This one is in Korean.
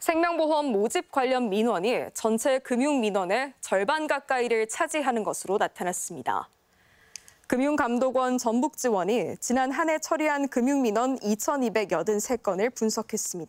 생명보험 모집 관련 민원이 전체 금융민원의 절반 가까이를 차지하는 것으로 나타났습니다. 금융감독원 전북지원이 지난 한 해 처리한 금융민원 2,283건을 분석했습니다.